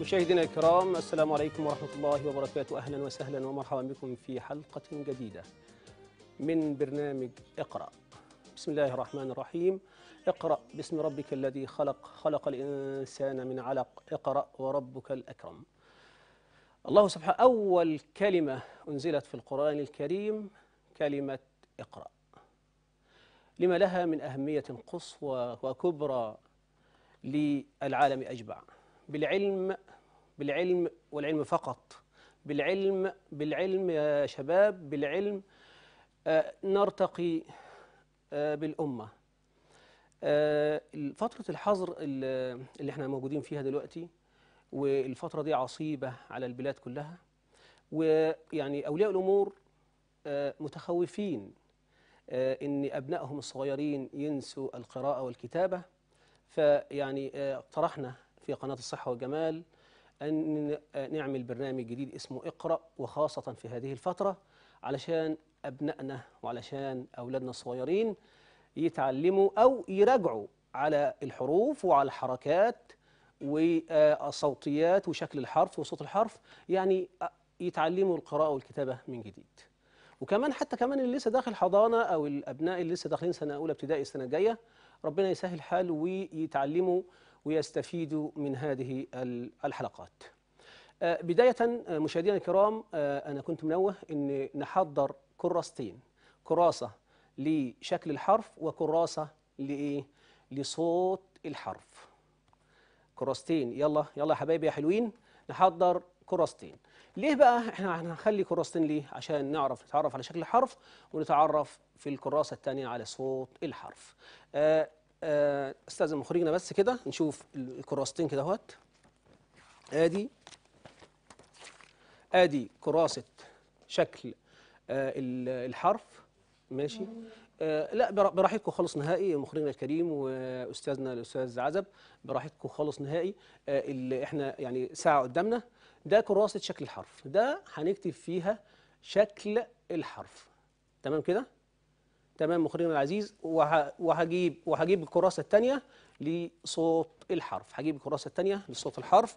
مشاهدينا الكرام السلام عليكم ورحمة الله وبركاته أهلا وسهلا ومرحبا بكم في حلقة جديدة من برنامج اقرأ بسم الله الرحمن الرحيم اقرأ باسم ربك الذي خلق خلق الإنسان من علق اقرأ وربك الأكرم الله سبحانه أول كلمة أنزلت في القرآن الكريم كلمة اقرأ لما لها من أهمية قصوى وكبرى للعالم أجمع بالعلم بالعلم والعلم فقط بالعلم بالعلم يا شباب بالعلم آه، نرتقي آه، بالأمة آه، فترة الحظر اللي احنا موجودين فيها دلوقتي والفترة دي عصيبة على البلاد كلها ويعني أولياء الأمور متخوفين إن أبنائهم الصغيرين ينسوا القراءة والكتابة فيعني اقترحنا في قناة الصحة والجمال أن نعمل برنامج جديد اسمه اقرأ وخاصة في هذه الفترة علشان أبنائنا وعلشان أولادنا الصغيرين يتعلموا أو يراجعوا على الحروف وعلى الحركات والصوتيات وشكل الحرف وصوت الحرف يعني يتعلموا القراءة والكتابة من جديد وكمان حتى كمان اللي لسه داخل حضانة أو الأبناء اللي لسه داخلين سنة أولى ابتدائي السنة الجاية ربنا يسهل حال ويتعلموا ويستفيدوا من هذه الحلقات آه، بداية آه، مشاهدينا الكرام آه، أنا كنت منوه أن نحضر كراستين كراسة لشكل الحرف وكراسة لإيه؟ لصوت الحرف كراستين يلا يلا يا حبايبي يا حلوين نحضر كراستين ليه بقى احنا هنخلي كراستين ليه عشان نعرف نتعرف على شكل الحرف ونتعرف في الكراسة الثانية على صوت الحرف آه، استاذن مخرجنا بس كده نشوف الكراستين كده اهوت ادي ادي كراسه شكل آه، الحرف ماشي آه لا براحتكم خالص نهائي مخرجنا الكريم واستاذنا الاستاذ عزب براحتكم خالص نهائي آه اللي احنا يعني ساعه قدامنا ده كراسه شكل الحرف ده هنكتب فيها شكل الحرف تمام كده تمام مخرجنا العزيز وهجيب وهجيب الكراسه الثانيه لصوت الحرف هجيب الكراسه الثانيه لصوت الحرف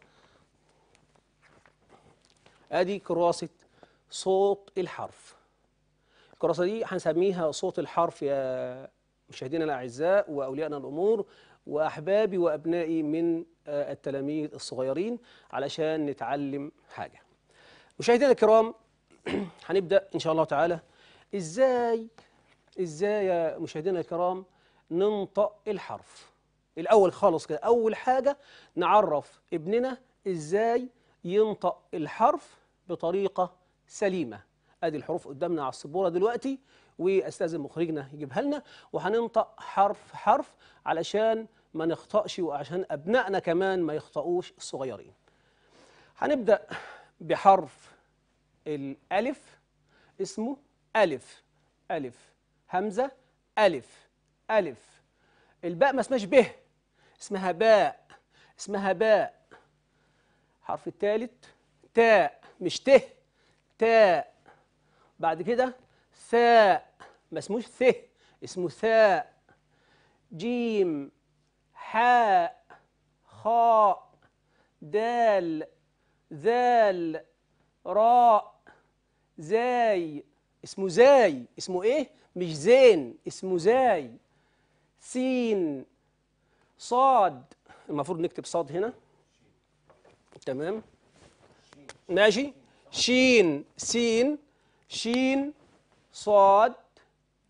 ادي كراسه صوت الحرف الكراسه دي هنسميها صوت الحرف يا مشاهدينا الاعزاء واولياءنا الامور واحبابي وابنائي من آه، التلاميذ الصغيرين علشان نتعلم حاجه مشاهدينا الكرام هنبدا ان شاء الله تعالى ازاي ازاي يا مشاهدينا الكرام ننطق الحرف الاول خالص كده اول حاجه نعرف ابننا ازاي ينطق الحرف بطريقه سليمه ادي الحروف قدامنا على السبوره دلوقتي واستاذ مخرجنا يجيبها لنا وهننطق حرف حرف علشان ما نخطأش وعشان ابنائنا كمان ما يخطئوش الصغيرين هنبدا بحرف الالف اسمه الف الف همزة ألف ألف الباء ما اسمهاش به اسمها باء اسمها باء الحرف الثالث تاء مش ت تاء بعد كده ثاء ما اسموش ث اسمه ثاء جيم حاء خاء دال ذال راء زاي اسمه زاي اسمه ايه مش زين اسمه زاي سين صاد المفروض نكتب صاد هنا تمام ماشي شين سين شين صاد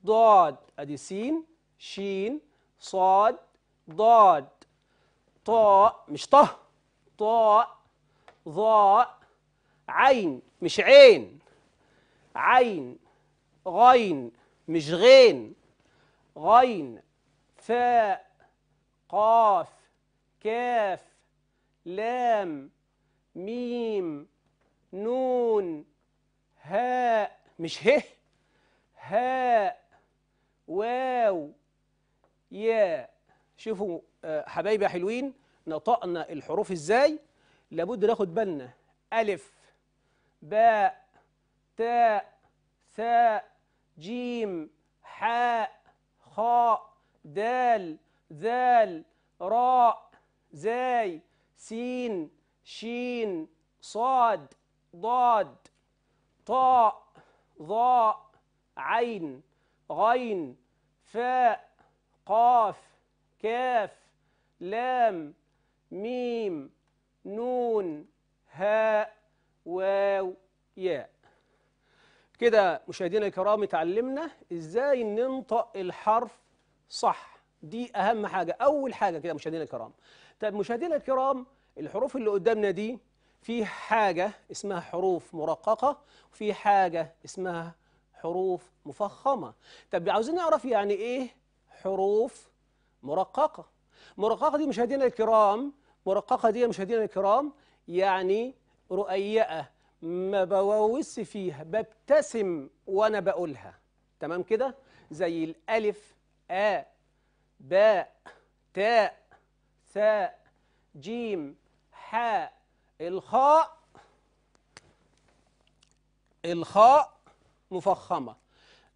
ضاد ادي سين شين صاد ضاد طاء مش طه طاء ضاء عين مش عين عين غين مش غين غين فاء قاف كاف لام ميم نون هاء مش ه هاء واو ياء شوفوا آه، حبايبي حلوين نطقنا الحروف ازاي لابد ناخد بالنا ألف باء تاء ثاء جيم حاء خاء دال ذال راء زاي سين شين صاد ضاد طاء ضاء عين غين فاء قاف كاف لام ميم نون هاء واو ياء كده مشاهدينا الكرام اتعلمنا ازاي ننطق الحرف صح دي اهم حاجه اول حاجه كده مشاهدينا الكرام طب مشاهدينا الكرام الحروف اللي قدامنا دي في حاجه اسمها حروف مرققه وفي حاجه اسمها حروف مفخمه طب عاوزين نعرف يعني ايه حروف مرققه مرققه دي مشاهدينا الكرام مرققه دي مشاهدينا الكرام يعني رؤيئه ما بووس فيها ببتسم وانا بقولها تمام كده زي الالف آ باء تاء ثاء جيم حاء الخاء الخاء مفخمة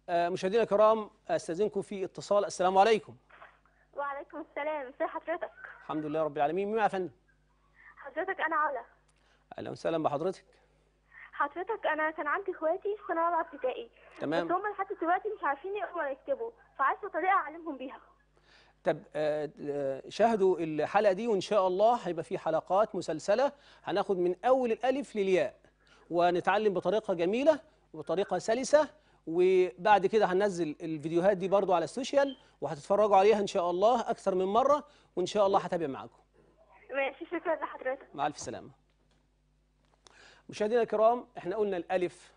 آه، مشاهدينا الكرام استاذنكم في اتصال السلام عليكم وعليكم السلام ازي حضرتك الحمد لله رب العالمين مين يا فندم حضرتك انا علا اهلا وسهلا بحضرتك حضرتك انا كان عندي اخواتي في سنه رابعه ابتدائي تمام بس هم لحد دلوقتي مش عارفين يقروا ولا يكتبوا فعايزه طريقه اعلمهم بيها طب آه، آه، شاهدوا الحلقه دي وان شاء الله هيبقى في حلقات مسلسله هناخد من اول الالف للياء ونتعلم بطريقه جميله وبطريقه سلسه وبعد كده هننزل الفيديوهات دي برضو على السوشيال وهتتفرجوا عليها ان شاء الله اكثر من مره وان شاء الله هتابع معاكم ماشي شكرا لحضرتك مع الف سلامه مشاهدينا الكرام احنا قلنا الالف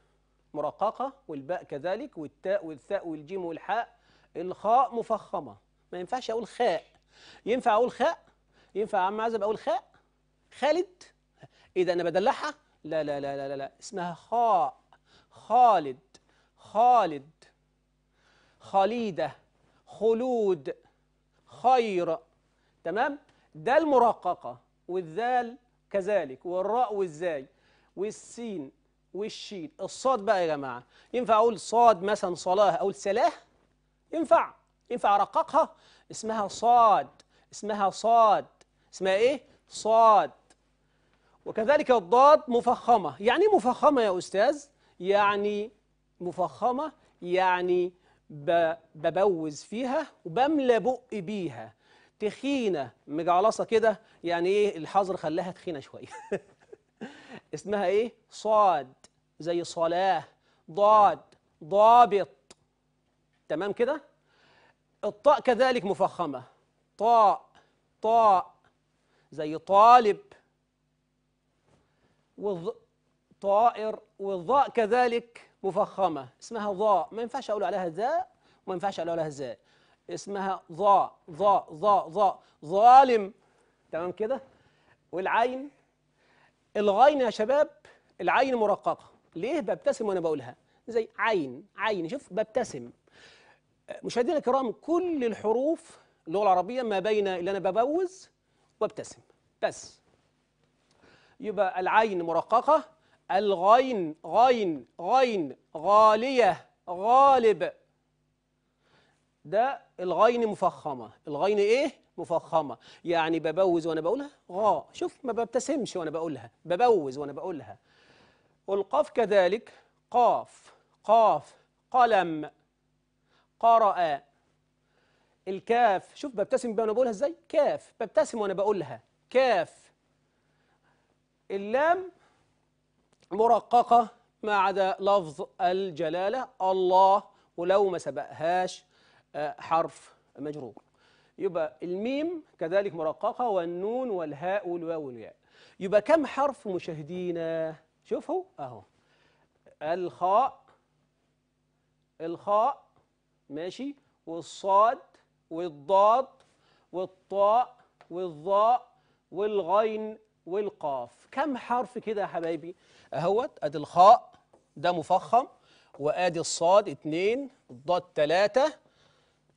مرققه والباء كذلك والتاء والثاء والجيم والحاء الخاء مفخمه ما ينفعش اقول خاء ينفع اقول خاء ينفع يا عم عزب اقول خاء خالد ايه ده انا بدلعها لا لا لا لا لا اسمها خاء خالد خالد خليده خلود خير تمام ده المرققه والذال كذلك والراء والزاي والسين والشين الصاد بقى يا جماعة ينفع أقول صاد مثلا صلاة أو سلاه ينفع ينفع أرققها اسمها صاد اسمها صاد اسمها إيه صاد وكذلك الضاد مفخمة يعني إيه مفخمة يا أستاذ يعني مفخمة يعني ببوز فيها وبملى بقي بيها تخينة مجعلصة كده يعني إيه الحظر خلاها تخينة شوية اسمها ايه صاد زي صلاه ضاد ضابط تمام كده الطاء كذلك مفخمه طاء طاء زي طالب والض... طائر والضاء كذلك مفخمه اسمها ضاء ما ينفعش اقول عليها ذاء وما ينفعش اقول عليها زاء اسمها ضاء ضاء ضاء ضاء ظالم تمام كده والعين الغين يا شباب العين مرققه ليه ببتسم وانا بقولها زي عين عين شوف ببتسم مشاهدينا الكرام كل الحروف اللغه العربيه ما بين اللي انا ببوز وابتسم بس يبقى العين مرققه الغين غين غين غاليه غالب ده الغين مفخمه الغين ايه مفخمه يعني ببوز وانا بقولها غاء شوف ما ببتسمش وانا بقولها ببوز وانا بقولها والقاف كذلك قاف قاف قلم قرأ الكاف شوف ببتسم وانا بقولها ازاي كاف ببتسم وانا بقولها كاف اللام مرققه ما عدا لفظ الجلاله الله ولو ما سبقهاش آه، حرف مجرور يبقى الميم كذلك مرققة والنون والهاء والواو والياء يبقى كم حرف مشاهدينا شوفوا اهو الخاء الخاء ماشي والصاد والضاد والطاء والظاء والغين والقاف كم حرف كده يا حبايبي اهوت ادي الخاء ده مفخم وادي الصاد اتنين الضاد تلاتة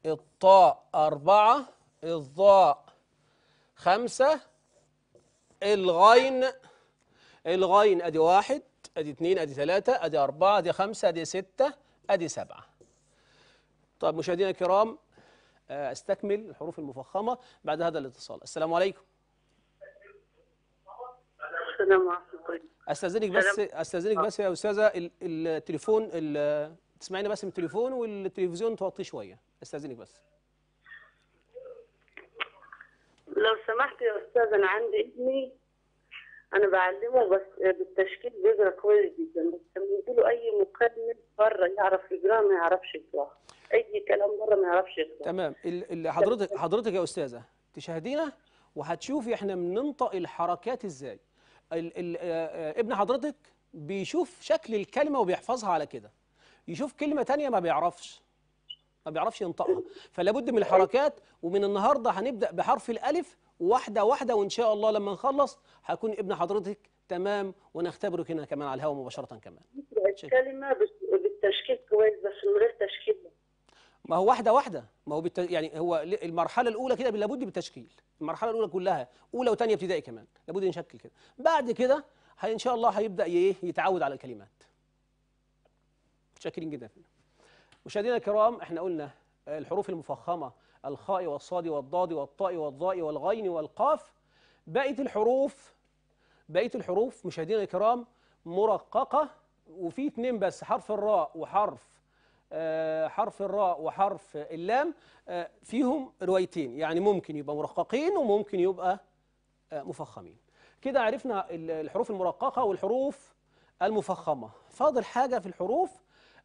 الطاء أربعة الضاء خمسة الغين الغين أدي واحد أدي اثنين أدي ثلاثة أدي أربعة أدي خمسة أدي ستة أدي سبعة طيب مشاهدينا الكرام آه، استكمل الحروف المفخمة بعد هذا الاتصال السلام عليكم السلام عليكم استاذنك بس استاذنك بس يا استاذه التليفون تسمعينا بس من التليفون والتلفزيون توطيه شويه استاذنك بس لو سمحت يا استاذ انا عندي ابني انا بعلمه بس بالتشكيل بيقرا كويس جدا بس لما يجي اي مكمل بره يعرف يقرا ما يعرفش يقرا اي كلام بره ما يعرفش يقرا تمام اللي حضرتك حضرتك يا استاذه تشاهدينا وهتشوفي احنا بننطق الحركات ازاي آه، آه، ابن حضرتك بيشوف شكل الكلمه وبيحفظها على كده يشوف كلمة تانية ما بيعرفش ما بيعرفش ينطقها فلا بد من الحركات ومن النهارده هنبدا بحرف الالف واحده واحده وان شاء الله لما نخلص هكون ابن حضرتك تمام ونختبرك هنا كمان على الهواء مباشره كمان الكلمه بالتشكيل كويس بس من غير تشكيل ما هو واحده واحده ما هو بالت... يعني هو المرحله الاولى كده لابد بالتشكيل المرحله الاولى كلها اولى وثانيه ابتدائي كمان لابد نشكل كده بعد كده ان شاء الله هيبدا ايه يتعود على الكلمات متشكرين جدا مشاهدينا الكرام احنا قلنا الحروف المفخمه الخاء والصاد والضاد والطاء والظاء والغين والقاف بقيه الحروف بقيه الحروف مشاهدينا الكرام مرققه وفي اثنين بس حرف الراء وحرف آه حرف الراء وحرف اللام آه فيهم روايتين يعني ممكن يبقى مرققين وممكن يبقى آه مفخمين كده عرفنا الحروف المرققه والحروف المفخمه فاضل حاجه في الحروف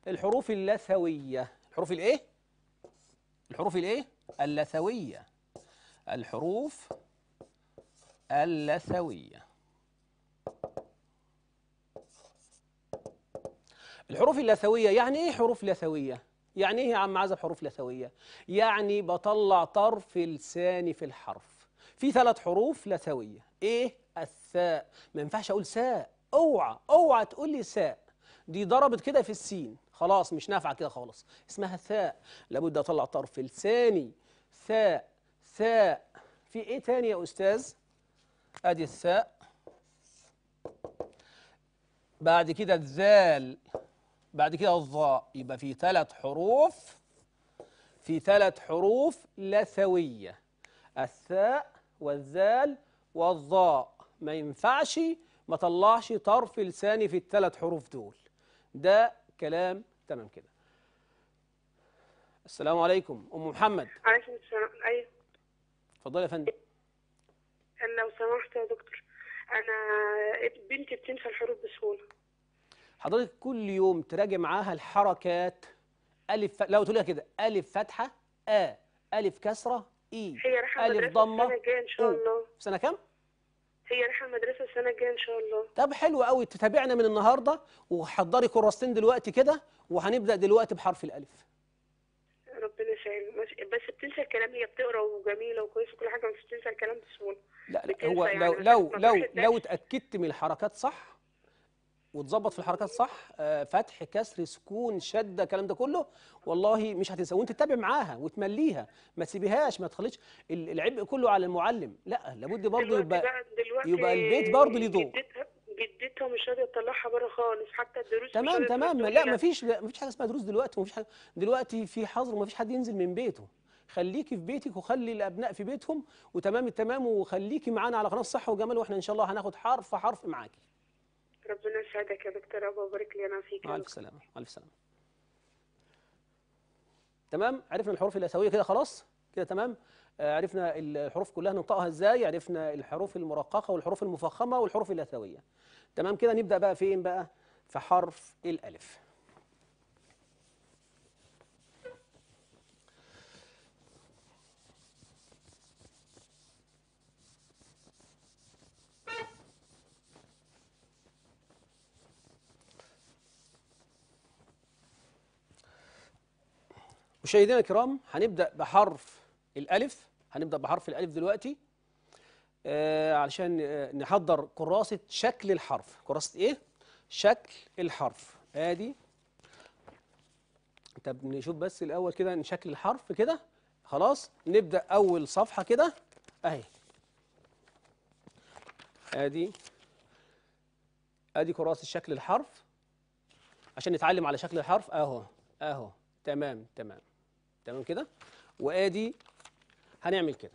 الحروف اللثوية الحروف الايه الحروف الايه اللثوية الحروف اللثوية الحروف اللثوية يعني ايه حروف لثوية يعني ايه يا عم عزب حروف لثوية يعني بطلع طرف لساني في الحرف في ثلاث حروف لثوية ايه الثاء ما ينفعش اقول ساء اوعى اوعى تقول لي ساء دي ضربت كده في السين خلاص مش نافعه كده خالص اسمها ثاء لابد اطلع طرف لساني ثاء ثاء في ايه تاني يا استاذ ادي الثاء بعد كده الذال بعد كده الظاء يبقى في ثلاث حروف في ثلاث حروف لثويه الثاء والذال والظاء ما ينفعش ما طلعش طرف لساني في الثلاث حروف دول ده كلام تمام كده السلام عليكم ام محمد عليكم السلام ايوه اتفضلي يا فندم لو سمحت يا دكتور انا بنتي بتنسى الحروف بسهوله حضرتك كل يوم تراجع معاها الحركات الف لو تقوليها كده الف فتحه ا الف كسره اي هي رايحه الف ضمه السنه الجايه ان شاء الله في سنه كام هي رايحه المدرسه السنه الجايه ان شاء الله طب حلو قوي تتابعنا من النهارده وحضري كراستين دلوقتي كده وهنبدا دلوقتي بحرف الالف ربنا يسهل بس بتنسى الكلام هي بتقرا وجميله وكويسه وكل حاجه بس بتنسى الكلام بسهوله لا لا هو يعني لو لو لو, لو اتاكدت من الحركات صح وتظبط في الحركات صح آه، فتح كسر سكون شده الكلام ده كله والله مش هتنسى وانت تتابع معاها وتمليها ما تسيبيهاش ما تخليش العبء كله على المعلم لا لابد برضه يبقى يبقى البيت برضه ليه دور جدتها مش راضيه تطلعها بره خالص حتى الدروس تمام تمام لا مفيش مفيش حاجه اسمها دروس دلوقتي مفيش حاجه دلوقتي في حظر ومفيش حد ينزل من بيته خليكي في بيتك وخلي الابناء في بيتهم وتمام التمام وخليكي معانا على قناه الصحه والجمال واحنا ان شاء الله هناخد حرف حرف معاكي ربنا يسعدك يا دكتور أبو ويبارك لي أنا فيك ألف سلامة ألف سلامة تمام عرفنا الحروف الأسيوية كده خلاص كده تمام آه، عرفنا الحروف كلها ننطقها ازاي عرفنا الحروف المرققه والحروف المفخمه والحروف الاسيويه تمام كده نبدا بقى فين بقى في حرف الالف مشاهدينا الكرام هنبدا بحرف الالف هنبدا بحرف الالف دلوقتي آه علشان آه نحضر كراسه شكل الحرف كراسه ايه شكل الحرف ادي طب نشوف بس الاول كده شكل الحرف كده خلاص نبدا اول صفحه كده اهي ادي ادي كراسه شكل الحرف عشان نتعلم على شكل الحرف اهو اهو تمام تمام تمام كده وادي هنعمل كده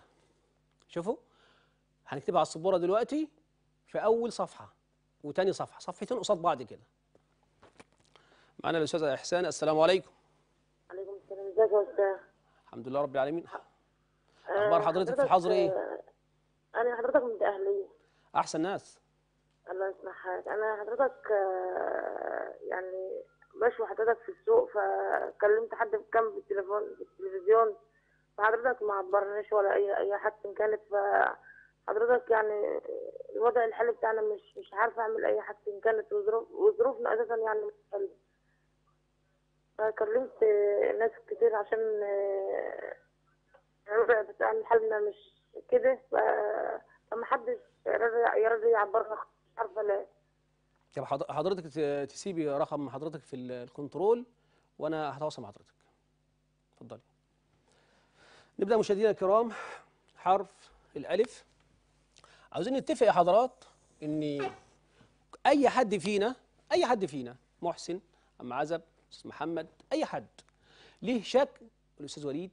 شوفوا هنكتبها على السبوره دلوقتي في اول صفحه وتاني صفحه صفحتين قصاد بعض كده معانا الاستاذ احسان السلام عليكم وعليكم السلام ازيك يا استاذ الحمد لله رب العالمين اخبار آه، حضرتك في الحظر ايه انا حضرتك من الاهليه احسن ناس الله يسمح حالك انا حضرتك آه، يعني بشوي حضرتك في السوق فكلمت حد كان بالتليفون بالتلفزيون فحضرتك ما عبرنيش ولا اي اي حاجه كانت فحضرتك يعني الوضع الحالي بتاعنا مش مش عارفه اعمل اي حد كانت وظروفنا اساسا يعني مش حلوه فكلمت ناس كتير عشان آه، الوضع بتاعنا حالنا مش كده فمحدش يرضى يعبرنا مش عارفه ليه طب حضرتك تسيبي رقم حضرتك في الكنترول وانا هتواصل مع حضرتك اتفضلي نبدا مشاهدينا الكرام حرف الالف عاوزين نتفق يا حضرات ان اي حد فينا اي حد فينا محسن ام عزب استاذ محمد اي حد ليه شكل الاستاذ وليد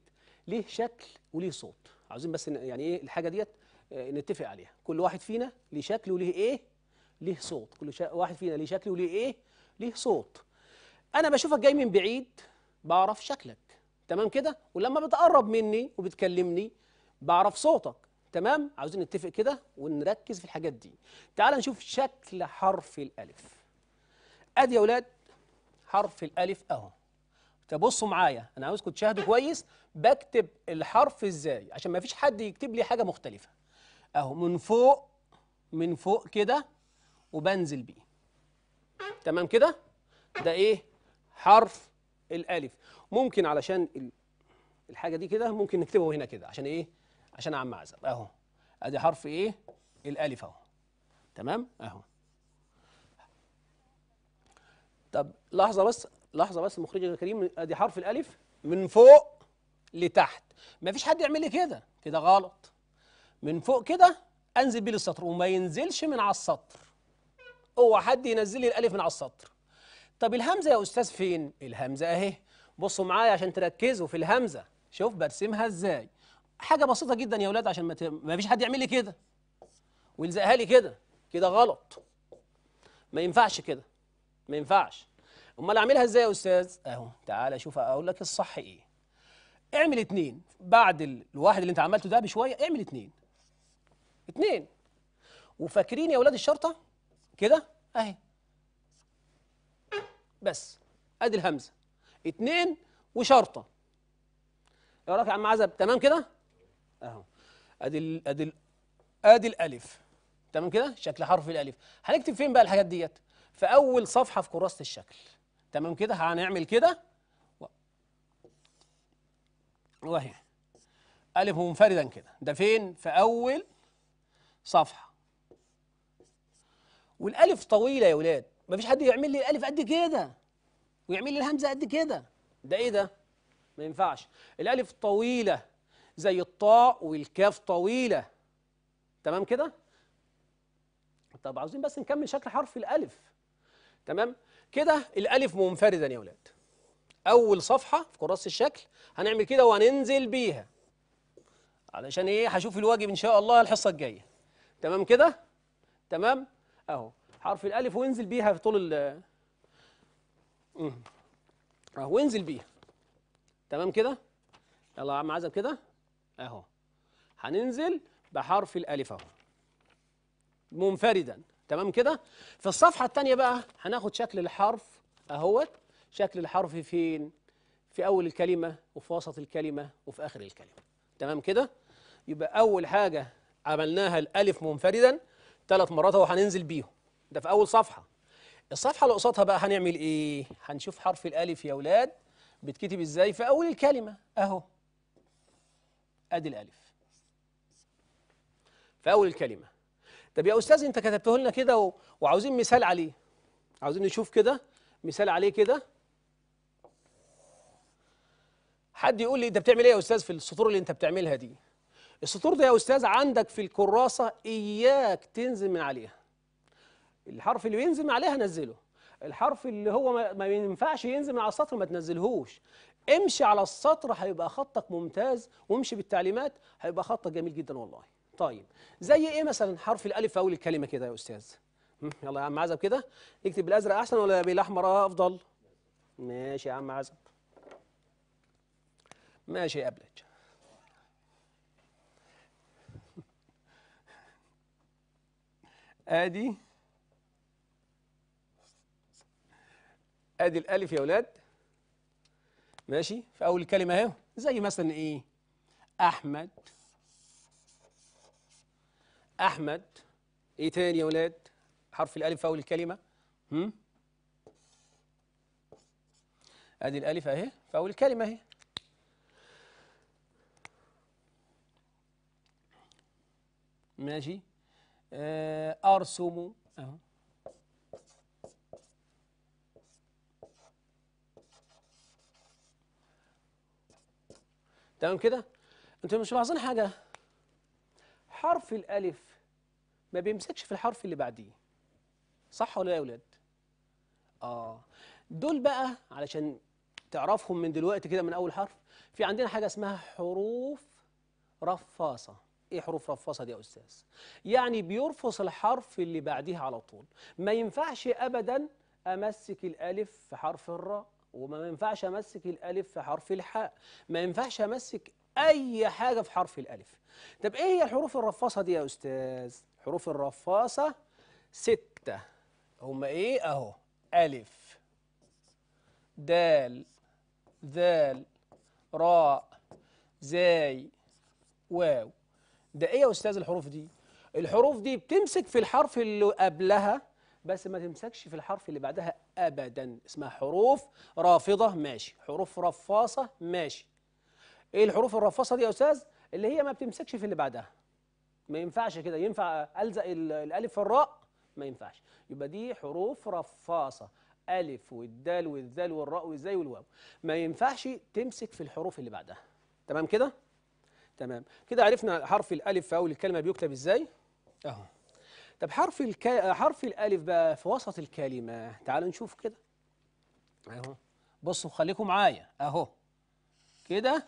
ليه شكل وليه صوت عاوزين بس يعني ايه الحاجه ديت آه، نتفق عليها كل واحد فينا ليه شكل وليه ايه ليه صوت كل شا... واحد فينا ليه شكل وليه ايه ليه صوت انا بشوفك جاي من بعيد بعرف شكلك تمام كده ولما بتقرب مني وبتكلمني بعرف صوتك تمام عاوزين نتفق كده ونركز في الحاجات دي تعال نشوف شكل حرف الالف ادي يا اولاد حرف الالف اهو تبصوا معايا انا عاوزكم تشاهدوا كويس بكتب الحرف ازاي عشان ما فيش حد يكتب لي حاجه مختلفه اهو من فوق من فوق كده وبنزل بيه تمام كده ده ايه حرف الالف ممكن علشان الحاجه دي كده ممكن نكتبه هنا كده عشان ايه عشان عم عزب اهو ادي حرف ايه الالف اهو تمام اهو طب لحظه بس لحظه بس المخرج الكريم ادي حرف الالف من فوق لتحت مفيش حد يعمل لي كده كده غلط من فوق كده انزل بيه للسطر وما ينزلش من على السطر اوعى حد ينزل لي الالف من على السطر طب الهمزه يا استاذ فين الهمزه اهي بصوا معايا عشان تركزوا في الهمزه شوف برسمها ازاي حاجه بسيطه جدا يا اولاد عشان ما, ت... ما فيش حد يعمل لي كده ويلزقها لي كده كده غلط ما ينفعش كده ما ينفعش امال اعملها ازاي يا استاذ اهو تعالى شوف اقول لك الصح ايه اعمل اتنين بعد الواحد اللي انت عملته ده بشويه اعمل اتنين اتنين وفاكرين يا اولاد الشرطه كده اهي بس ادي الهمزه اتنين وشرطه ايه رايك يا عم عزب تمام كده اهو ادي الـ ادي الـ ادي الالف تمام كده شكل حرف الالف هنكتب فين بقى الحاجات ديت في اول صفحه في كراسه الشكل تمام كده هنعمل كده واهي ألف منفردا كده ده فين في أول صفحة والالف طويله يا ولاد مفيش حد يعمل لي الالف قد كده ويعمل لي الهمزه قد كده ده ايه ده ما ينفعش الالف طويله زي الطاء والكاف طويله تمام كده طب عاوزين بس نكمل شكل حرف الالف تمام كده الالف منفردا يا ولاد اول صفحه في كراسه الشكل هنعمل كده وهننزل بيها علشان ايه هشوف الواجب ان شاء الله الحصه الجايه تمام كده تمام اهو حرف الالف وانزل بيها في طول ال اهو وانزل بيها تمام كده يلا يا عم عزب كده اهو هننزل بحرف الالف اهو منفردا تمام كده في الصفحه الثانيه بقى هناخد شكل الحرف اهوت شكل الحرف فين في اول الكلمه وفي وسط الكلمه وفي اخر الكلمه تمام كده يبقى اول حاجه عملناها الالف منفردا ثلاث مرات اهو هننزل بيهم ده في اول صفحه الصفحه اللي قصادها بقى هنعمل ايه هنشوف حرف الالف يا اولاد بيتكتب ازاي في اول الكلمه اهو ادي الالف في اول الكلمه طب يا استاذ انت كتبته لنا كده و... وعاوزين مثال عليه عاوزين نشوف كده مثال عليه كده حد يقول لي انت بتعمل ايه يا استاذ في السطور اللي انت بتعملها دي السطور ده يا استاذ عندك في الكراسه اياك تنزل من عليها الحرف اللي بينزل من عليها نزله الحرف اللي هو ما ينفعش ينزل من على السطر ما تنزلهوش امشي على السطر هيبقى خطك ممتاز وامشي بالتعليمات هيبقى خطك جميل جدا والله طيب زي ايه مثلا حرف الالف في اول الكلمه كده يا استاذ يلا يا عم عزب كده اكتب بالازرق احسن ولا بالاحمر افضل ماشي يا عم عزب ماشي يا ابلج ادي ادي الالف يا ولاد ماشي في اول الكلمه اهي زي مثلا ايه احمد احمد ايه تاني يا ولاد حرف الالف في اول الكلمه هم ادي الالف اهي في اول الكلمه اهي ماشي آه، أرسم أهو تمام كده انتوا مش ملاحظين حاجه حرف الالف ما بيمسكش في الحرف اللي بعديه صح ولا يا اولاد اه دول بقى علشان تعرفهم من دلوقتي كده من اول حرف في عندنا حاجه اسمها حروف رفاصه ايه حروف رفصه دي يا استاذ يعني بيرفص الحرف اللي بعديها على طول ما ينفعش ابدا امسك الالف في حرف الراء وما ينفعش امسك الالف في حرف الحاء ما ينفعش امسك اي حاجه في حرف الالف طب ايه هي الحروف الرفاصه دي يا استاذ حروف الرفاصه سته هما ايه اهو الف دال ذال راء زاي واو ده ايه يا استاذ الحروف دي الحروف دي بتمسك في الحرف اللي قبلها بس ما تمسكش في الحرف اللي بعدها ابدا اسمها حروف رافضه ماشي حروف رفاصه ماشي ايه الحروف الرفاصه دي يا استاذ اللي هي ما بتمسكش في اللي بعدها ما ينفعش كده ينفع الزق الالف في الراء ما ينفعش يبقى دي حروف رفاصه الف والدال والذال والراء والزاي والواو ما ينفعش تمسك في الحروف اللي بعدها تمام كده تمام كده عرفنا حرف الالف في اول الكلمه بيكتب ازاي اهو طب حرف الك... حرف الالف بقى في وسط الكلمه تعالوا نشوف كده اهو بصوا خليكم معايا اهو كده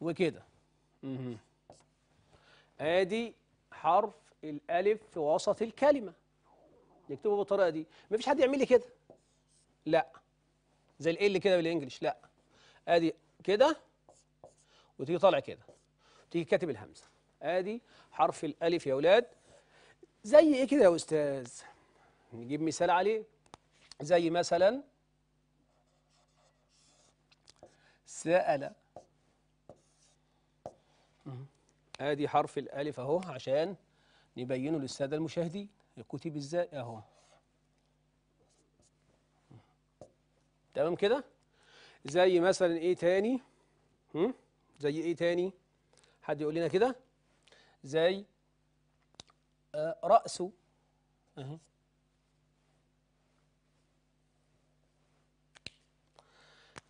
وكده اها ادي حرف الالف في وسط الكلمه نكتبه بالطريقه دي مفيش حد يعمل لي كده لا زي ال اللي كده بالانجلش لا ادي كده وتيجي طالع كده تيجي كاتب الهمزه ادي حرف الالف يا اولاد زي ايه كده يا استاذ نجيب مثال عليه زي مثلا سأل ادي حرف الالف اهو عشان نبينه للساده المشاهدين الكتب ازاي اهو تمام كده زي مثلا ايه تاني هم؟ زي ايه تاني حد يقول لنا كده زي آه، رأسه أهي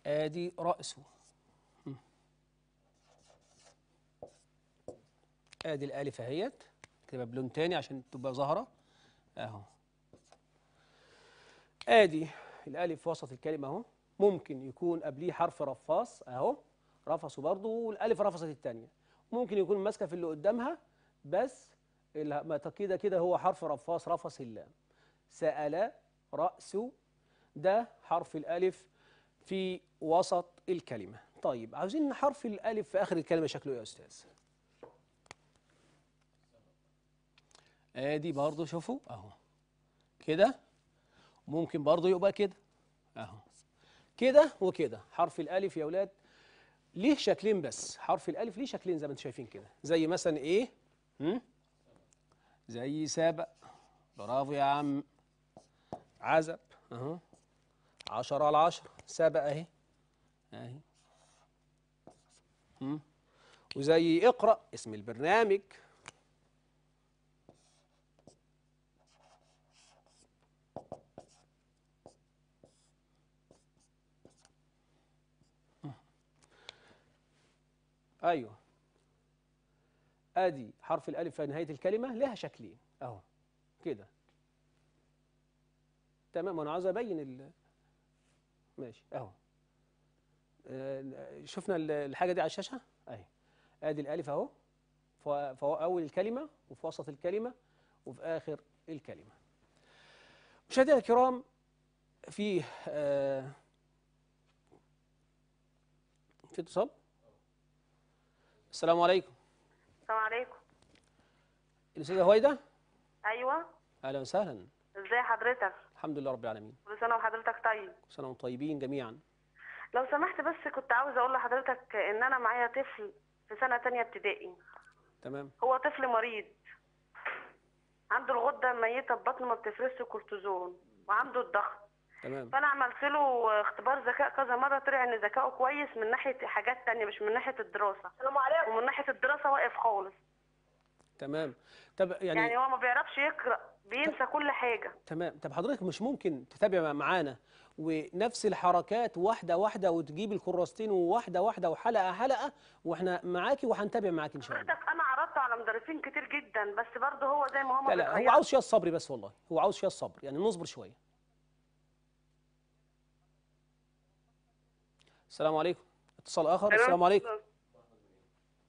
ادي رأسه ادي الالف اهيت اكتبها بلون تاني عشان تبقى ظاهره اهو ادي الالف وسط الكلمه اهو ممكن يكون قبليه حرف رفاص اهو رفصه برضه والالف رفصت الثانيه ممكن يكون ماسكه في اللي قدامها بس كده كده هو حرف رفاص رفص اللام سأل رأس ده حرف الألف في وسط الكلمة طيب عاوزين حرف الألف في آخر الكلمة شكله إيه يا أستاذ ادي برضو شوفوا اهو كده ممكن برضو يبقى كده اهو كده وكده حرف الالف يا اولاد ليه شكلين بس حرف الالف ليه شكلين زي ما انتم شايفين كده زي مثلا ايه هم؟ زي سبق برافو يا عم عزب اهو 10 على 10 سبق اهي اهي وزي اقرا اسم البرنامج أيوه أدي حرف الألف في نهاية الكلمة لها شكلين أهو كده تمام أنا عاوز أبين ال... ماشي أهو آه، شفنا الحاجة دي على الشاشة أهي أدي الألف أهو فهو أول الكلمة وفي وسط الكلمة وفي آخر الكلمة مشاهدينا الكرام في آه في اتصال السلام عليكم السلام عليكم الاستاذه هويده ايوه اهلا وسهلا ازي حضرتك الحمد لله رب العالمين كل سنه وحضرتك طيب كل سنه طيبين جميعا لو سمحت بس كنت عاوز اقول لحضرتك ان انا معايا طفل في سنه تانية ابتدائي تمام هو طفل مريض عنده الغده الميته بطنه ما بتفرزش كورتيزون وعنده الضغط تمام فانا عملت له اختبار ذكاء كذا مره طلع ان ذكائه كويس من ناحيه حاجات ثانيه مش من ناحيه الدراسه السلام عليكم ومن ناحيه الدراسه واقف خالص تمام طب يعني يعني هو ما بيعرفش يقرا بينسى كل حاجه تمام طب حضرتك مش ممكن تتابع معانا ونفس الحركات واحده واحده وتجيب الكراستين وواحده واحده وحلقه حلقه واحنا معاكي وهنتابع معاكي ان شاء الله حضرتك انا عرضت على مدرسين كتير جدا بس برضه هو زي ما هو لا, لا هو عاوز شويه الصبر بس والله هو عاوز شويه الصبر يعني نصبر شويه السلام عليكم اتصال اخر السلام عليكم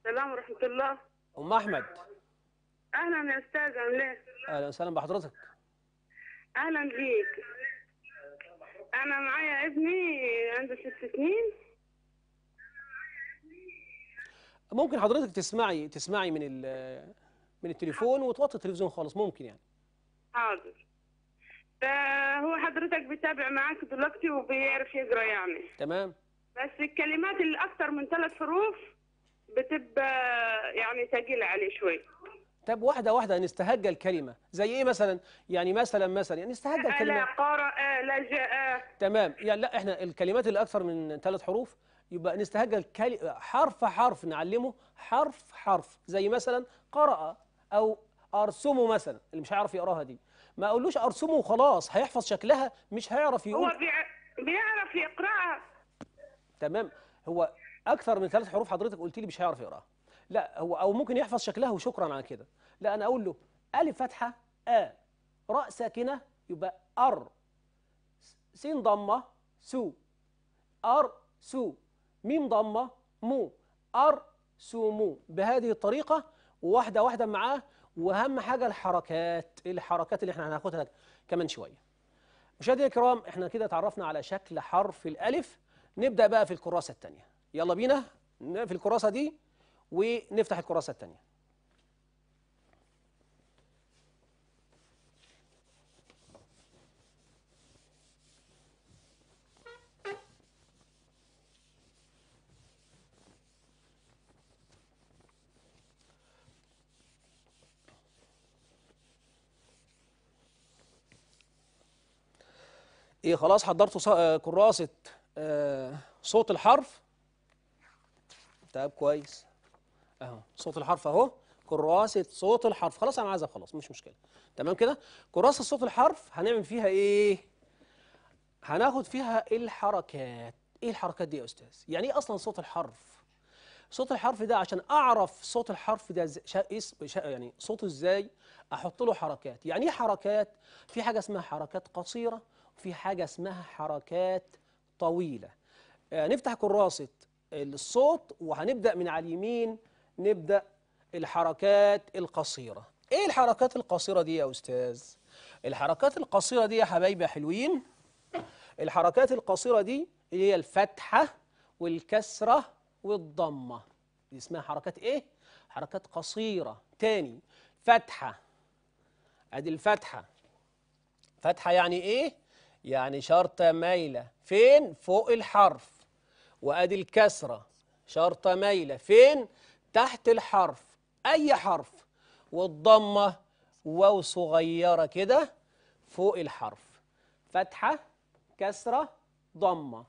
السلام ورحمه الله ام احمد اهلا يا استاذ عامل ايه اهلا وسهلا بحضرتك اهلا بيك انا معايا ابني عنده ست سنين ممكن حضرتك تسمعي تسمعي من من التليفون وتوطي التلفزيون خالص ممكن يعني حاضر فهو حضرتك بيتابع معاك دلوقتي وبيعرف يقرا يعني تمام بس الكلمات اللي اكثر من ثلاث حروف بتبقى يعني ثقيله عليه شوي طب واحدة واحدة نستهجى يعني الكلمة زي ايه مثلا يعني مثلا مثلا يعني نستهجى الكلمة لا قرأ آه، لا جاء آه. تمام يعني لا احنا الكلمات اللي اكثر من ثلاث حروف يبقى نستهجى الكلمة حرف حرف نعلمه حرف حرف زي مثلا قرأ او ارسمه مثلا اللي مش هيعرف يقراها دي ما اقولوش ارسمه وخلاص هيحفظ شكلها مش هيعرف يقول هو بيعرف يقراها تمام هو اكثر من ثلاث حروف حضرتك قلت لي مش هيعرف يقراها لا هو او ممكن يحفظ شكلها وشكرا على كده لا انا اقول له الف فتحه ا راء ساكنه يبقى ار س ضمه سو ار سو ميم ضمه مو ار سو مو بهذه الطريقه واحده واحده معاه واهم حاجه الحركات الحركات اللي احنا هناخدها كمان شويه مشاهدينا الكرام احنا كده اتعرفنا على شكل حرف الالف نبدأ بقى في الكراسة التانية يلا بينا في الكراسة دي ونفتح الكراسة التانية ايه خلاص حضرتوا آه، كراسه صوت الحرف طيب كويس اهو صوت الحرف اهو كراسة صوت الحرف خلاص انا عايزها خلاص مش مشكلة تمام كده كراسة صوت الحرف هنعمل فيها ايه هناخد فيها الحركات ايه الحركات دي يا استاذ يعني ايه اصلا صوت الحرف صوت الحرف ده عشان اعرف صوت الحرف ده يعني صوته ازاي احط له حركات يعني ايه حركات في حاجة اسمها حركات قصيرة وفي حاجة اسمها حركات طويلة آه، نفتح كراسة الصوت وهنبدأ من على اليمين نبدأ الحركات القصيرة ايه الحركات القصيرة دي يا أستاذ؟ الحركات القصيرة دي يا حبايبي حلوين الحركات القصيرة دي اللي هي الفتحة والكسرة والضمة دي اسمها حركات ايه؟ حركات قصيرة تاني فتحة ادي الفتحة فتحة يعني ايه؟ يعني شرطة مايلة فين فوق الحرف وأدي الكسرة شرطة مايلة فين تحت الحرف أي حرف والضمة واو صغيرة كده فوق الحرف فتحة كسرة ضمة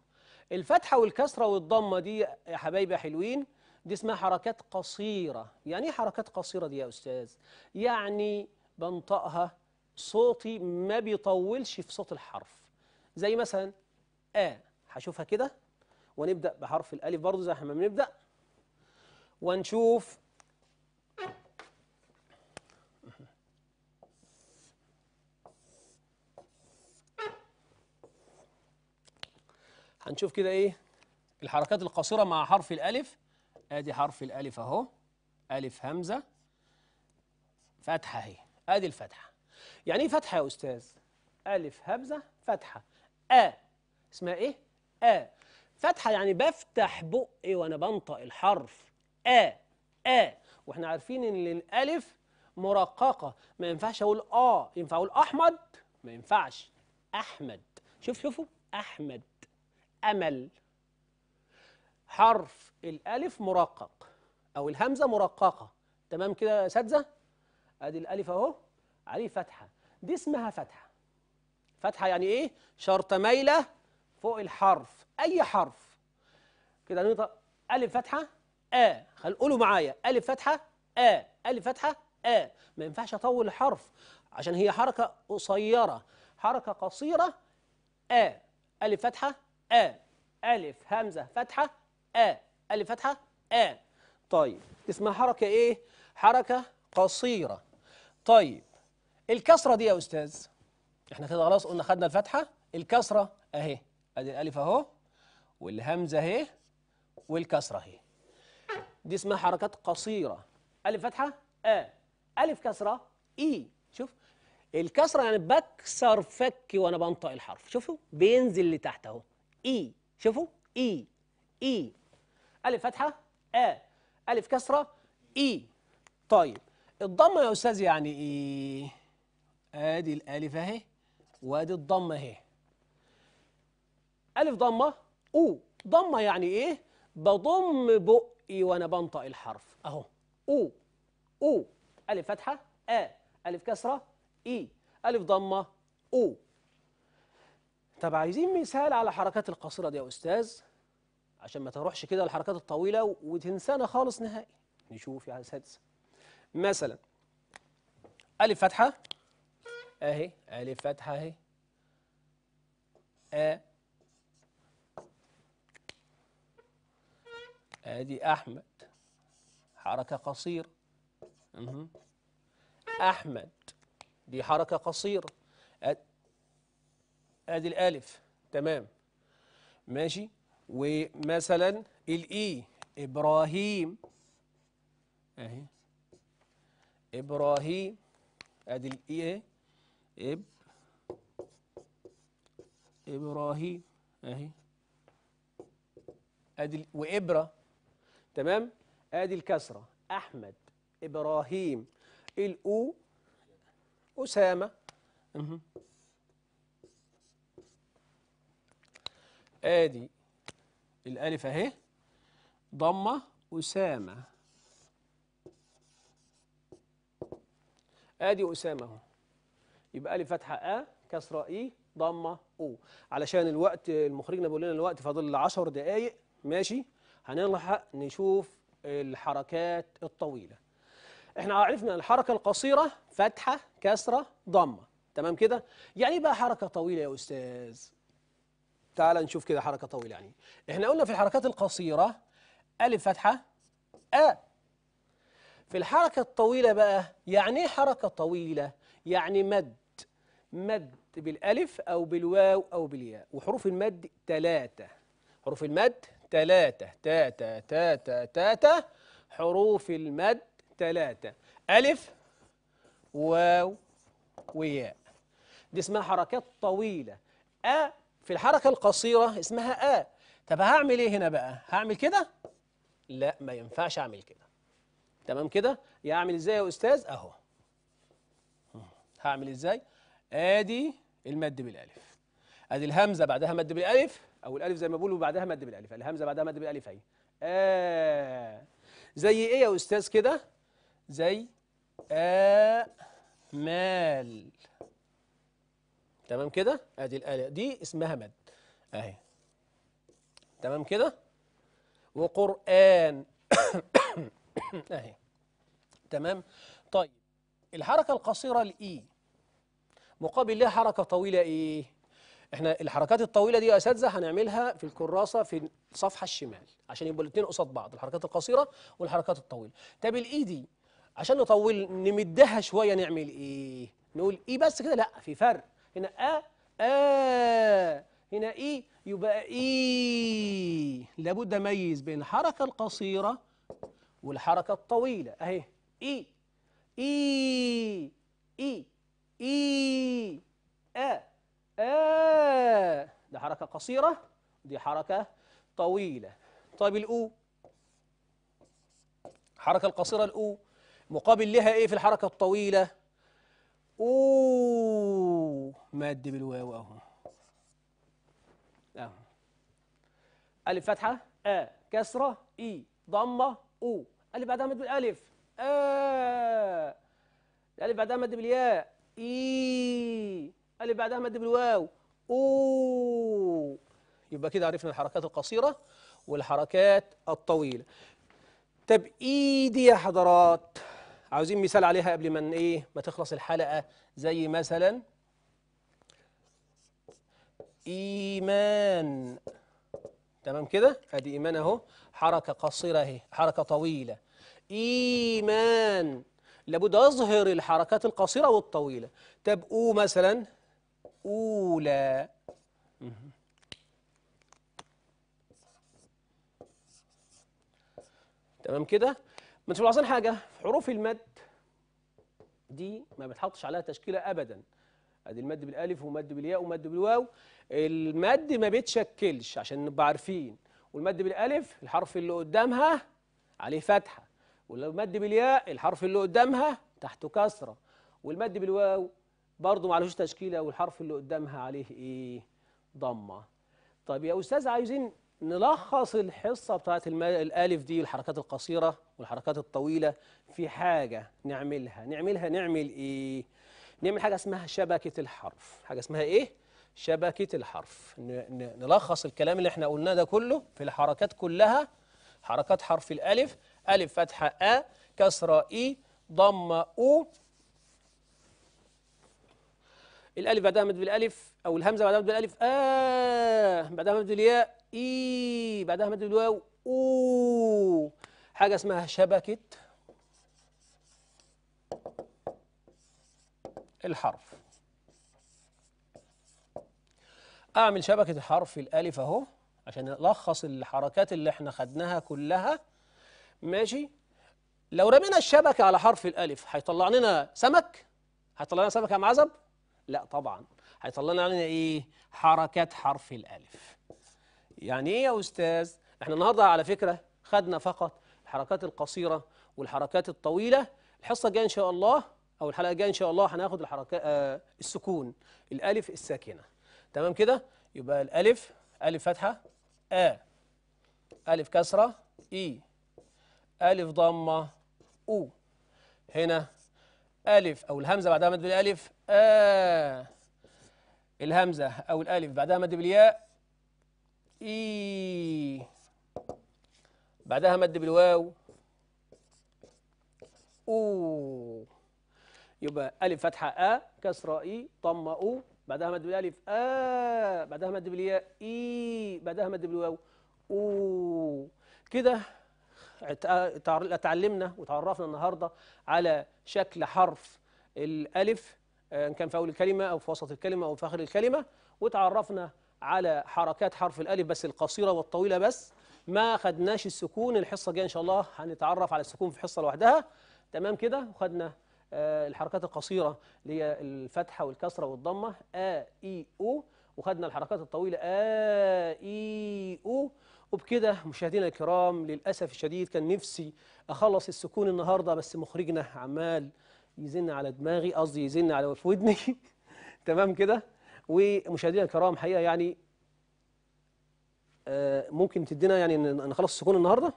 الفتحة والكسرة والضمة دي يا حبايبي حلوين دي اسمها حركات قصيرة يعني ايه حركات قصيرة دي يا أستاذ؟ يعني بنطقها صوتي ما بيطولش في صوت الحرف زي مثلا آ هشوفها كده ونبدأ بحرف الألف برضه زي ما بنبدأ ونشوف هنشوف كده ايه الحركات القصيرة مع حرف الألف ادي حرف الألف اهو ألف همزة فتحة اهي ادي الفتحة يعني ايه فتحة يا أستاذ ألف همزة فتحة آ اسمها إيه؟ آ فتحة يعني بفتح بقي وأنا بنطق الحرف آ آ وإحنا عارفين إن الألف مرققة ما ينفعش أقول آه ينفع أقول أحمد ما ينفعش أحمد شوف شوفوا أحمد أمل حرف الألف مرقق أو الهمزة مرققة تمام كده يا أساتذة؟ أدي الألف أهو عليه فتحة دي اسمها فتحة فتحة يعني إيه؟ شرطة مايلة فوق الحرف أي حرف كده نقطة ألف فتحة آ قولوا معايا ألف فتحة آ ألف فتحة آ ما ينفعش أطول الحرف عشان هي حركة قصيرة حركة قصيرة آ ألف فتحة آ ألف همزة فتحة آ ألف فتحة آ طيب اسمها حركة إيه؟ حركة قصيرة طيب الكسرة دي يا أستاذ احنا كده خلاص قلنا خدنا الفتحه الكسره اهي ادي الالف اهو والهمزه اهي والكسره اهي دي اسمها حركات قصيره الف فتحه ا الف كسره اي شوف الكسره يعني بكسر فكي وانا بنطق الحرف شوفوا بينزل لتحت اهو اي شوفوا اي اي الف فتحه ا الف كسره اي طيب الضمه يا استاذ يعني ايه ادي الالف اهي وادي الضمه اهي الف ضمه او ضمه يعني ايه بضم بقي وانا بنطق الحرف اهو او او الف فتحه ا الف كسره اي الف ضمه او طب عايزين مثال على حركات القصيره دي يا استاذ عشان ما تروحش كده الحركات الطويله وتنسانا خالص نهائي نشوف يا سادسه مثلا الف فتحه اهي الف فتحه اهي آ ادي احمد حركه قصيره أمم. احمد دي حركه قصيره ادي الالف تمام ماشي ومثلا الاي ابراهيم اهي ابراهيم ادي الاي إب إبراهيم أهي أدي وإبرة تمام أدي الكسرة أحمد إبراهيم الأو أسامة آدي الألف أهي ضمة أسامة آدي أسامة أهو يبقى الف فتحه ا كسره اي ضمه او علشان الوقت المخرجنا بيقول لنا الوقت فاضل 10 دقائق ماشي هنلحق نشوف الحركات الطويله احنا عرفنا الحركه القصيره فتحه كسره ضمه تمام كده يعني ايه بقى حركه طويله يا استاذ تعال نشوف كده حركه طويله يعني احنا قلنا في الحركات القصيره الف فتحه ا في الحركه الطويله بقى يعني ايه حركه طويله يعني مد مد بالالف او بالواو او بالياء وحروف المد ثلاثه حروف المد ثلاثه تاتا تاتا تاتا حروف المد ثلاثه الف واو وياء دي اسمها حركات طويله أ في الحركه القصيره اسمها أ طب هعمل ايه هنا بقى هعمل كده لا ما ينفعش اعمل كده تمام كده يعمل ازاي يا استاذ اهو هعمل ازاي ادي المد بالالف ادي الهمزه بعدها مد بالالف او الالف زي ما بقولوا بعدها مد بالالف الهمزه بعدها مد بالالف اهي آه زي ايه يا استاذ كده زي آ مال تمام كده ادي الآلة دي اسمها مد اهي تمام كده وقرآن اهي تمام طيب الحركة القصيرة الاي e. مقابل لها حركة طويلة إيه؟ إحنا الحركات الطويلة دي يا أساتذة هنعملها في الكراسة في الصفحة الشمال عشان يبقوا الاتنين قصاد بعض الحركات القصيرة والحركات الطويلة طب الإي دي e عشان نطول نمدها شوية نعمل إيه؟ نقول إيه بس كده لا في فرق هنا أ آ هنا إيه يبقى إيه لابد أميز بين الحركة القصيرة والحركة الطويلة أهي إيه إيه إيه إي أ آ دي حركة قصيرة دي حركة طويلة طيب الأو حركه القصيرة الأو مقابل لها إيه في الحركة الطويلة أو مد بالواو أهو أهو ألف فتحة أ كسرة إي ضمة أو الف بعدها مد بالألف آ الف بعدها مد بالياء إي اللي بعدها مد بالواو أو يبقى كده عرفنا الحركات القصيرة والحركات الطويلة طب ايدي يا حضرات عاوزين مثال عليها قبل ما إيه ما تخلص الحلقة زي مثلا إيمان تمام كده أدي إيمان أهو حركة قصيرة أهي حركة طويلة إيمان لابد أظهر الحركات القصيرة والطويلة طب أو مثلا أولى تمام كده ما انتوا ملاحظين حاجة حروف المد دي ما بتحطش عليها تشكيلة أبدا ادي المد بالالف ومد بالياء ومد بالواو المد ما بيتشكلش عشان نبقى عارفين والمد بالالف الحرف اللي قدامها عليه فتحه ولو مد بالياء الحرف اللي قدامها تحته كسرة والمد بالواو برضه معلوش تشكيلة والحرف اللي قدامها عليه إيه؟ ضمة طيب يا أستاذ عايزين نلخص الحصة بتاعت الألف دي الحركات القصيرة والحركات الطويلة في حاجة نعملها نعملها نعمل إيه؟ نعمل حاجة اسمها شبكة الحرف حاجة اسمها إيه؟ شبكة الحرف نلخص الكلام اللي احنا قلناه ده كله في الحركات كلها حركات حرف الألف ألف فتحة أ كسرة إي ضمة أو الألف بعدها مد بالألف أو الهمزة بعدها مد بالألف آه بعدها مد بالياء إي بعدها مد بالواو أو حاجة اسمها شبكة الحرف أعمل شبكة الحرف الألف أهو عشان ألخص الحركات اللي احنا خدناها كلها ماشي لو رمينا الشبكة على حرف الألف هيطلع لنا سمك هيطلع لنا سمك يا معزب لا طبعا هيطلع لنا إيه حركة حرف الألف يعني إيه يا أستاذ إحنا النهاردة على فكرة خدنا فقط الحركات القصيرة والحركات الطويلة الحصة الجاية إن شاء الله أو الحلقة الجاية إن شاء الله هناخد الحركات آه السكون الألف الساكنة تمام كده يبقى الألف ألف فتحة آ آه. ألف كسرة إي ألف ضمة أو هنا ألف أو الهمزة بعدها مد بالألف آ الهمزة أو الألف بعدها مد بالياء إي بعدها مد بالواو أو يبقى ألف فتحة أ كسرة إي ضمة أو بعدها مد بالألف آ بعدها مد بالياء إي بعدها مد بالواو أو كده اتعلمنا وتعرفنا النهارده على شكل حرف الالف آه، ان كان في اول الكلمه او في وسط الكلمه او في اخر الكلمه وتعرفنا على حركات حرف الالف بس القصيره والطويله بس ما خدناش السكون الحصه الجايه ان شاء الله هنتعرف على السكون في حصه لوحدها تمام كده وخدنا آه، الحركات القصيره اللي هي الفتحه والكسره والضمه ا اي او وخدنا الحركات الطويله ا اي او وبكده مشاهدينا الكرام للأسف الشديد كان نفسي أخلص السكون النهاردة بس مخرجنا عمال يزن على دماغي قصدي يزن على في ودني تمام كده ومشاهدينا الكرام حقيقة يعني آه، ممكن تدينا يعني نخلص السكون النهارده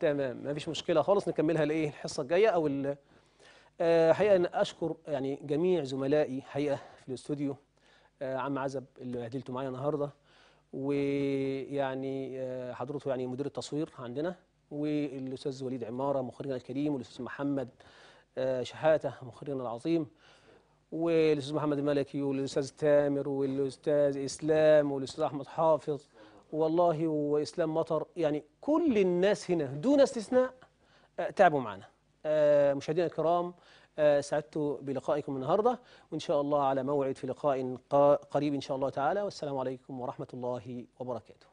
تمام ما فيش مشكله خالص نكملها لايه الحصه الجايه او آه حقيقه ان اشكر يعني جميع زملائي حقيقه في الاستوديو آه، عم عزب اللي قابلته معايا النهارده ويعني آه، حضرته يعني مدير التصوير عندنا والاستاذ وليد عماره مخرجنا الكريم والاستاذ محمد شحاته مخرجنا العظيم والاستاذ محمد الملكي والاستاذ تامر والاستاذ اسلام والاستاذ احمد حافظ والله واسلام مطر يعني كل الناس هنا دون استثناء آه، تعبوا معنا آه، مشاهدينا الكرام آه، سعدت بلقائكم النهاردة وإن شاء الله على موعد في لقاء قريب إن شاء الله تعالى والسلام عليكم ورحمة الله وبركاته